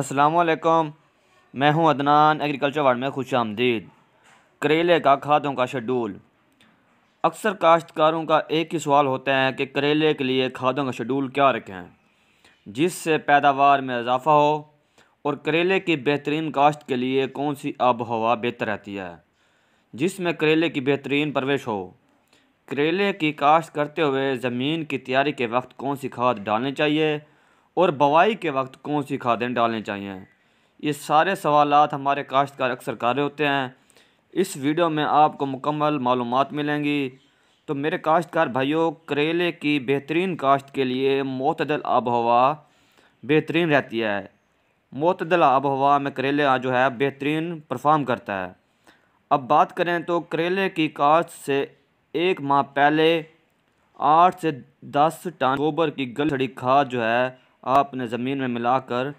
असलकम मैं हूं अदनान एग्रीकल्चर वार्ड में खुश आमदीद करेले का खादों का शेड्यूल अक्सर काश्तकारों का एक ही सवाल होता है कि करेले के लिए खादों का शेड्यूल क्या रखें जिससे पैदावार में इजाफा हो और करेले की बेहतरीन काश्त के लिए कौन सी आब हवा बेहतर रहती है जिसमें करेले की बेहतरीन परवरिश हो करेले की काश्त करते हुए ज़मीन की तैयारी के वक्त कौन सी खाद डालनी चाहिए और बवाई के वक्त कौन सी खादें डालनी चाहिए ये सारे सवाल हमारे काश्तकार अक्सर कर रहे होते हैं इस वीडियो में आपको मुकम्मल मालूम मिलेंगी तो मेरे काश्तकार भाइयों करेले की बेहतरीन काश्त के लिए मतदल आब हवा बेहतरीन रहती है मतदल आब हवा में करेले जो है बेहतरीन परफॉर्म करता है अब बात करें तो करेले की काश्त से एक माह पहले आठ से दस टन गोबर की गलछड़ी खाद जो है आपने ज़मीन में मिलाकर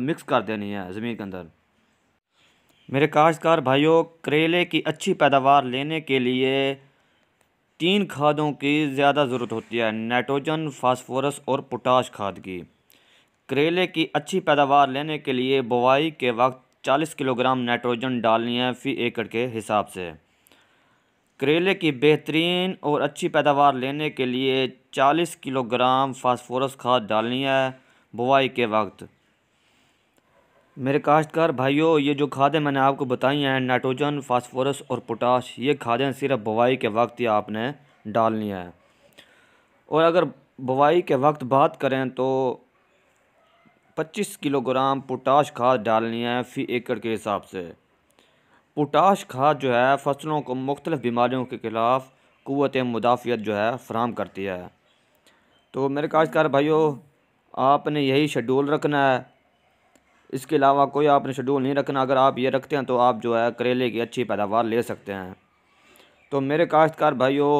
मिक्स कर देनी है ज़मीन के अंदर मेरे काश्तकार भाइयों करेले की अच्छी पैदावार लेने के लिए तीन खादों की ज़्यादा ज़रूरत होती है नाइट्रोजन फास्फोरस और पोटाश खाद की करेले की अच्छी पैदावार लेने के लिए बुवाई के वक्त 40 किलोग्राम नाइट्रोजन डालनी है फ़ी एकड़ के हिसाब से करेले की बेहतरीन और अच्छी पैदावार लेने के लिए 40 किलोग्राम फास्फोरस खाद डालनी है बुवाई के वक्त मेरे काश्तकार भाइयों ये जो खादें मैंने आपको बताई हैं नाइट्रोजन फास्फोरस और पोटाश ये खादें सिर्फ बुवाई के वक्त ही आपने डालनी है और अगर बुवाई के वक्त बात करें तो 25 किलोग्राम पोटाश खाद डालनी है फी एकड़ के हिसाब से पोटाश खाद जो है फसलों को मुख्तलिफ़ बीमारियों के ख़िलाफ़ क़वत मुदाफ़ियत जो है फ्राहम करती है तो मेरे काश्तकार भाइयों आपने यही शेड्यूल रखना है इसके अलावा कोई आपने शेड्यूल नहीं रखना अगर आप ये रखते हैं तो आप जो है करेले की अच्छी पैदावार ले सकते हैं तो मेरे काश्तकार भाइयों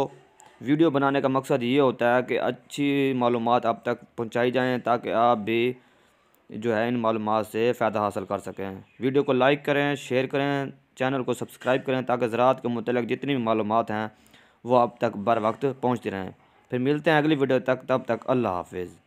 वीडियो बनाने का मकसद ये होता है कि अच्छी मालूम आप तक पहुँचाई जाएँ ताकि आप भी जो है इन मालूम से फ़ायदा हासिल कर सकें वीडियो को लाइक करें शेयर करें चैनल को सब्सक्राइब करें ताकि ज़रात के मतलब जितनी भी मालूम हैं वो अब तक बर वक्त पहुँचते रहें फिर मिलते हैं अगली वीडियो तक तब तक अल्लाह हाफिज़